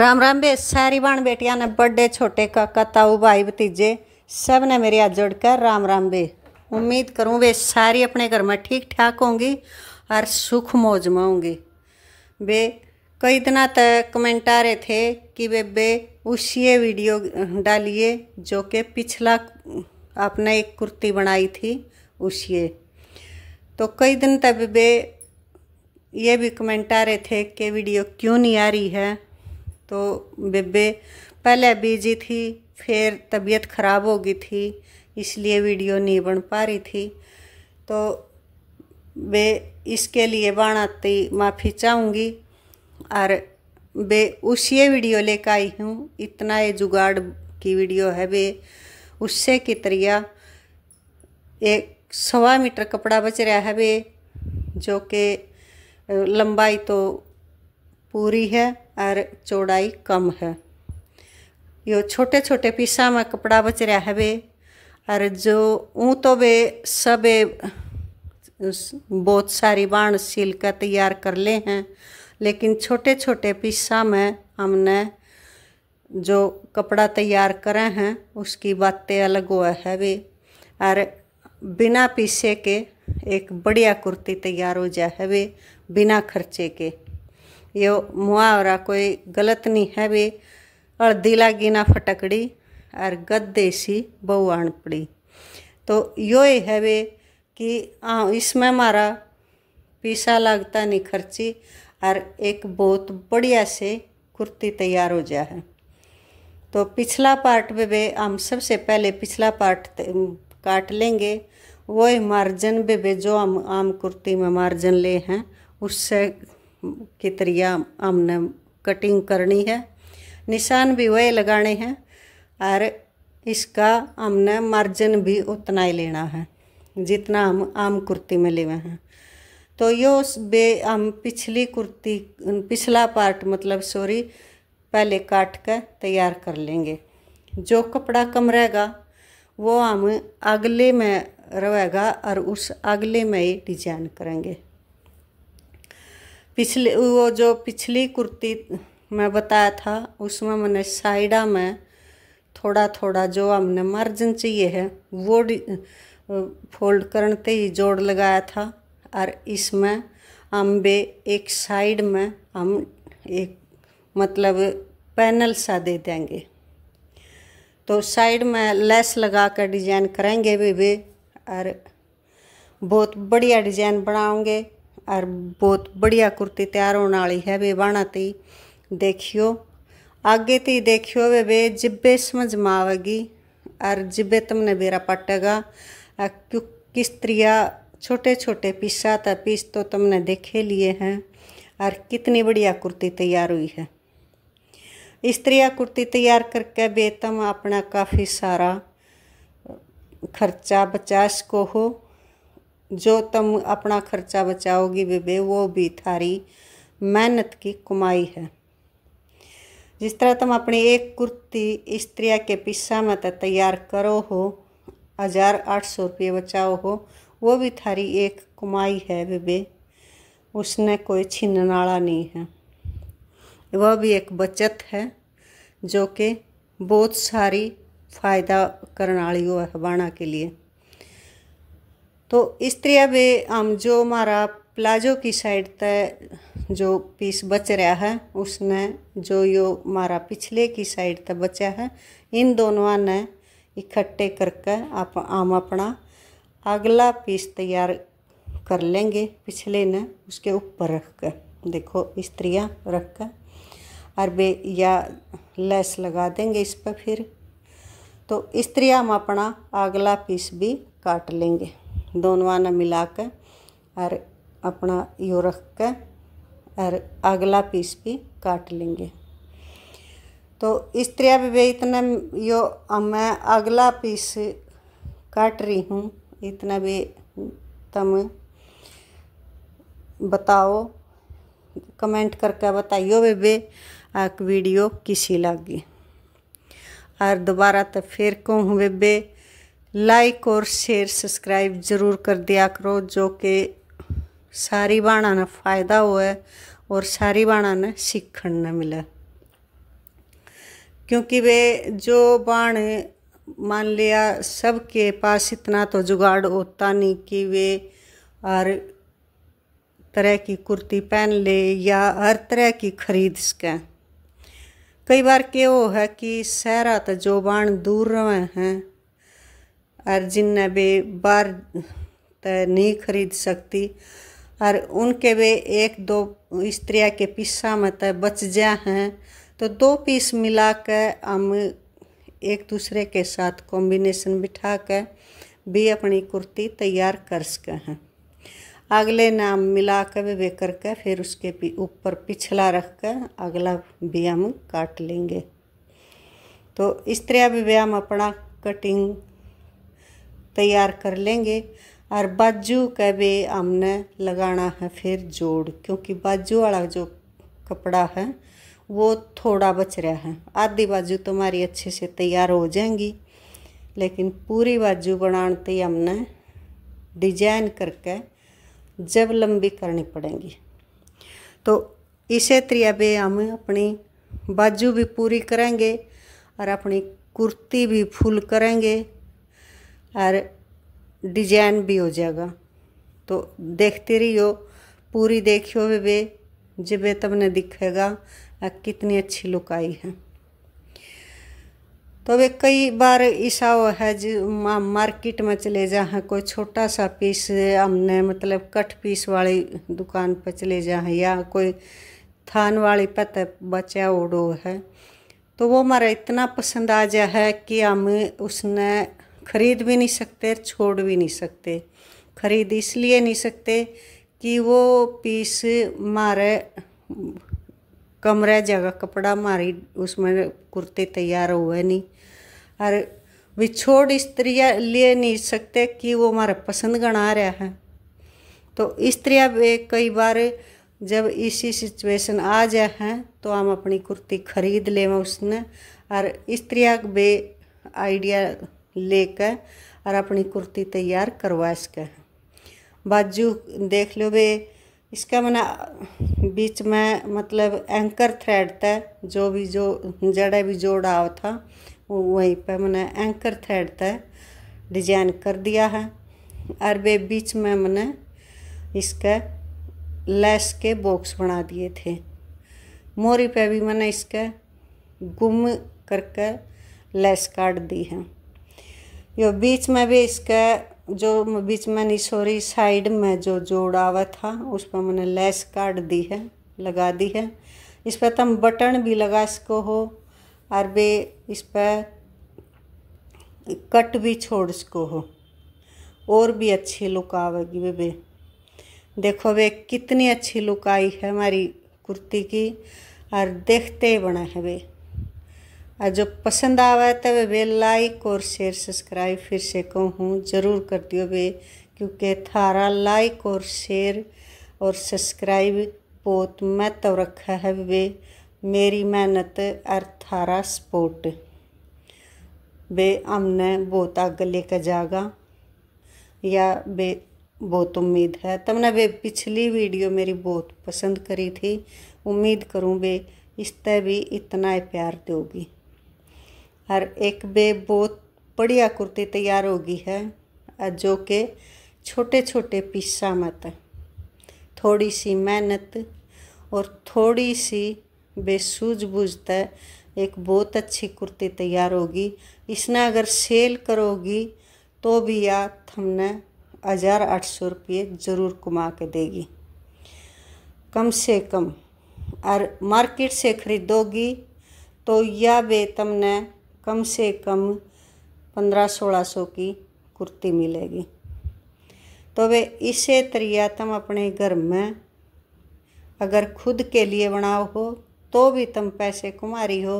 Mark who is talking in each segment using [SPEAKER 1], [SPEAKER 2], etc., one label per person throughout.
[SPEAKER 1] राम राम बे सारी बाण बेटिया ने बड़े छोटे काका ताऊ भाई भतीजे सब ने मेरे हाथ कर राम राम बे उम्मीद करूँ बे सारी अपने घर में ठीक ठाक होंगी और सुख मौज में होंगी बे कई दिना तक कमेंट आ रहे थे कि वे बे उसी वीडियो डालिए जो कि पिछला आपने एक कुर्ती बनाई थी उसी तो कई दिन तक बे ये भी कमेंट आ रहे थे कि वीडियो क्यों नहीं आ रही है तो बेबे पहले बीजी थी फिर तबीयत ख़राब हो गई थी इसलिए वीडियो नहीं बन पा रही थी तो बे इसके लिए बाणाती माफ़ी चाहूँगी और बे उसी वीडियो लेकर आई हूँ इतना ये जुगाड़ की वीडियो है बे उससे की तरिया एक सवा मीटर कपड़ा बच रहा है बे जो कि लंबाई तो पूरी है और चौड़ाई कम है यो छोटे छोटे पीसा में कपड़ा बच रहा है वे और जो ऊँ तो वे सब बहुत सारी बाण सिल कर तैयार कर ले हैं लेकिन छोटे छोटे पीसा में हमने जो कपड़ा तैयार करे हैं उसकी बातें अलग हुआ है वे और बिना पीसे के एक बढ़िया कुर्ती तैयार हो जाए वे बिना खर्चे के ये मुआवरा कोई गलत नहीं है वे और दिला गिना फटकड़ी और गद्दे सी बहुआण पड़ी तो यो है वे कि इसमें हमारा पीसा लगता नहीं खर्ची और एक बहुत बढ़िया से कुर्ती तैयार हो जाए है तो पिछला पार्ट में वे हम सबसे पहले पिछला पार्ट काट लेंगे वो मार्जिन बेबे जो हम आम कुर्ती में मार्जिन ले हैं उससे के तरिया हमने कटिंग करनी है निशान भी वही लगाने हैं और इसका हमने मार्जिन भी उतना ही लेना है जितना हम आम कुर्ती में लेवे हैं तो यो बे हम पिछली कुर्ती पिछला पार्ट मतलब सॉरी पहले काट कर तैयार कर लेंगे जो कपड़ा कम रहेगा वो हम अगले में रहेगा और उस अगले में ही डिजाइन करेंगे पिछले वो जो पिछली कुर्ती मैं बताया था उसमें मैंने साइडा में थोड़ा थोड़ा जो हमने मार्जिन चाहिए है वो फोल्ड करते ही जोड़ लगाया था और इसमें हम भी एक साइड में हम एक मतलब पैनल सा दे देंगे तो साइड में लेस लगा कर डिजाइन करेंगे भी वे और बहुत बढ़िया डिजाइन बनाओगे और बहुत बढ़िया कुर्ती तैयार होने वाली है वे बाणा ती देखियो आगे ती देखियो वे वे जिब्बे समझ में आवेगी और जिब्बे तुमने बेरा पटेगा क्यों किस त्रिया छोटे छोटे पीसा था पीस तो तुमने देखे लिए हैं और कितनी बढ़िया कुर्ती तैयार हुई है इस कुर्ती तैयार करके बेतम अपना काफ़ी सारा खर्चा बचा सको हो जो तुम अपना खर्चा बचाओगी बेबे वो भी थारी मेहनत की कमाई है जिस तरह तुम अपनी एक कुर्ती स्त्रिया के पिस्सा में तैयार करो हो हज़ार आठ सौ रुपये बचाओ हो वो भी थारी एक कमाई है बेबे उसने कोई छीननाला नहीं है वह भी एक बचत है जो कि बहुत सारी फ़ायदा करने वाली है बाणा के लिए तो इस तरह बे हम जो हमारा प्लाजो की साइड तय जो पीस बच रहा है उसने जो यो हमारा पिछले की साइड तक बचा है इन दोनों ने इकट्ठे करके आप हम अपना अगला पीस तैयार कर लेंगे पिछले ने उसके ऊपर रख कर देखो इस तरह रख कर और बे या लेस लगा देंगे इस पर फिर तो इस तरह हम अपना अगला पीस भी काट लेंगे दोनों आना मिला के और अपना यो रख के और अगला पीस भी काट लेंगे तो इस तरह भी इतना यो मैं अगला पीस काट रही हूँ इतना भी तुम बताओ कमेंट करके बताइयो वे बे आक वीडियो किसी लागे और दोबारा तो फिर कहूँ वे बे लाइक और शेयर सब्सक्राइब ज़रूर कर दिया करो जो कि सारी बाणा ने फायदा हुआ और सारी बाणा ने सीखण न मिले क्योंकि वे जो बाण मान लिया सबके पास इतना तो जुगाड़ होता नहीं कि वे हर तरह की कुर्ती पहन ले या हर तरह की खरीद सकें कई बार क्यों है कि सहरा तो जो बाण दूर रहे हैं और जिनने भी बार नहीं खरीद सकती और उनके वे एक दो स्त्रिया के पिस्सा में तो बच जा हैं तो दो पीस मिला कर हम एक दूसरे के साथ कॉम्बिनेशन बिठा कर भी अपनी कुर्ती तैयार कर सके हैं अगले नाम मिला कर वे करके फिर उसके ऊपर पिछला रख कर अगला भी हम काट लेंगे तो स्त्रिया भी व्यायाम अपना कटिंग तैयार कर लेंगे और बाजू का भी हमने लगाना है फिर जोड़ क्योंकि बाजू वाला जो कपड़ा है वो थोड़ा बच रहा है आधी बाजू तुम्हारी अच्छे से तैयार हो जाएंगी लेकिन पूरी बाजू बनाते हमने डिजाइन करके जब लंबी करनी पड़ेगी तो इसे भी हम अपनी बाजू भी पूरी करेंगे और अपनी कुर्ती भी फुल करेंगे और डिजाइन भी हो जाएगा तो देखते रहियो पूरी देखियो बेबे जब तब ने दिखेगा कितनी अच्छी लुक आई है तो वे कई बार ऐसा है जो मार्केट में चले जा कोई छोटा सा पीस हमने मतलब कट पीस वाली दुकान पर चले जा या कोई थान वाली पत तो बचा ओडो है तो वो हमारा इतना पसंद आ जा है कि हम उसने खरीद भी नहीं सकते छोड़ भी नहीं सकते खरीद इसलिए नहीं सकते कि वो पीस मारे कमरे जगह कपड़ा मारी उसमें कुर्ते तैयार हुए नहीं और छोड़ स्त्रियाँ ले नहीं सकते कि वो हमारा पसंद गणा रहा है तो स्त्रियाँ कई बार जब इसी सिचुएशन आ जाए हैं तो हम अपनी कुर्ती खरीद लें उसने और स्त्रियाँ बे आइडिया लेकर और अपनी कुर्ती तैयार करवा इसका बाजू देख लो बे इसका मना बीच में मतलब एंकर थ्रेड था जो भी जो जड़े भी जोड़ा हुआ था वो वहीं पर मैंने एंकर थ्रेड था डिजाइन कर दिया है और वे बीच में मैंने इसका लेस के बॉक्स बना दिए थे मोरी पे भी मैंने इसका गुम करके लेस काट दी है यो बीच में भी इसका जो बीच में निशोरी साइड में जो हुआ था उस पर मैंने लेस काट दी है लगा दी है इस पर तुम तो बटन भी लगा सको हो और वे इस पर कट भी छोड़ सको हो और भी अच्छी लुक आवेगी वे बे देखो वे कितनी अच्छी लुक आई है हमारी कुर्ती की और देखते ही बना है वे और जो पसंद आवा है तब तो वे लाइक और शेयर सब्सक्राइब फिर से कहूँ जरूर कर दियो वे क्योंकि थारा लाइक और शेयर और सब्सक्राइब बहुत महत्व रखा है वे मेरी मेहनत और थारा सपोर्ट वे हमने बहुत आगे लेकर जागा या वे बहुत उम्मीद है तब वे पिछली वीडियो मेरी बहुत पसंद करी थी उम्मीद करूँ वे इस तरह भी इतना प्यार दोगी और एक बे बहुत बढ़िया कुर्ती तैयार होगी है जो कि छोटे छोटे पीसा मत थोड़ी सी मेहनत और थोड़ी सी बूझते एक बहुत अच्छी कुर्ती तैयार होगी इसने अगर सेल करोगी तो भी या थमने हज़ार आठ सौ रुपये ज़रूर कमा के देगी कम से कम और मार्केट से ख़रीदोगी तो या बे तमने कम से कम पंद्रह सोलह सौ की कुर्ती मिलेगी तो वे इसे तरिया तुम अपने घर में अगर खुद के लिए बनाओ हो तो भी तुम पैसे कुमारी हो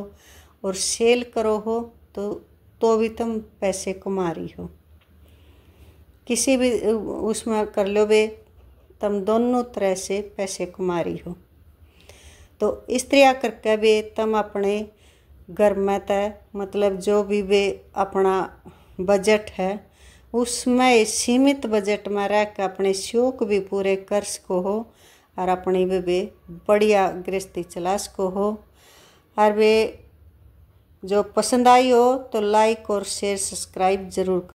[SPEAKER 1] और सेल करो हो तो तो भी तुम पैसे कुमारी हो किसी भी उसमें कर लो वे तुम दोनों तरह से पैसे कुमारी हो तो इस तरह करके भी तुम अपने गर्मत है मतलब जो भी वे अपना बजट है उसमें सीमित बजट में रह कर अपने शौक भी पूरे कर सको हो और अपनी भी वे बढ़िया गृहस्थी चला सको हो और वे जो पसंद आई हो तो लाइक और शेयर सब्सक्राइब ज़रूर